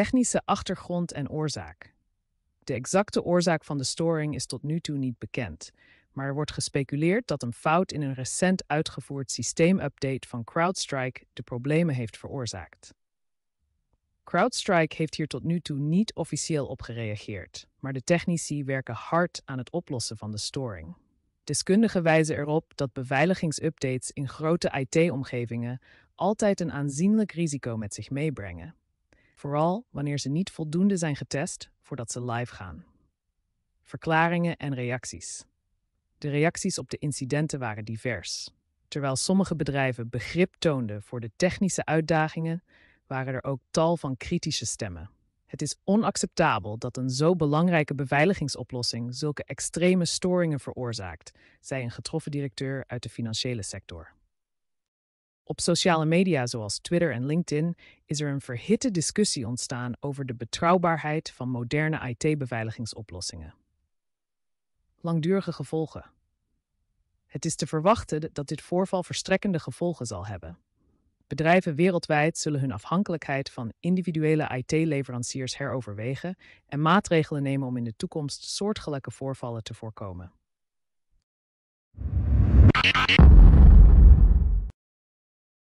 Technische achtergrond en oorzaak. De exacte oorzaak van de storing is tot nu toe niet bekend, maar er wordt gespeculeerd dat een fout in een recent uitgevoerd systeemupdate van CrowdStrike de problemen heeft veroorzaakt. CrowdStrike heeft hier tot nu toe niet officieel op gereageerd, maar de technici werken hard aan het oplossen van de storing. Deskundigen wijzen erop dat beveiligingsupdates in grote IT-omgevingen altijd een aanzienlijk risico met zich meebrengen, vooral wanneer ze niet voldoende zijn getest voordat ze live gaan. Verklaringen en reacties. De reacties op de incidenten waren divers. Terwijl sommige bedrijven begrip toonden voor de technische uitdagingen, waren er ook tal van kritische stemmen. Het is onacceptabel dat een zo belangrijke beveiligingsoplossing zulke extreme storingen veroorzaakt, zei een getroffen directeur uit de financiële sector. Op sociale media zoals Twitter en LinkedIn is er een verhitte discussie ontstaan over de betrouwbaarheid van moderne IT-beveiligingsoplossingen. Langdurige gevolgen. Het is te verwachten dat dit voorval verstrekkende gevolgen zal hebben. Bedrijven wereldwijd zullen hun afhankelijkheid van individuele IT-leveranciers heroverwegen en maatregelen nemen om in de toekomst soortgelijke voorvallen te voorkomen.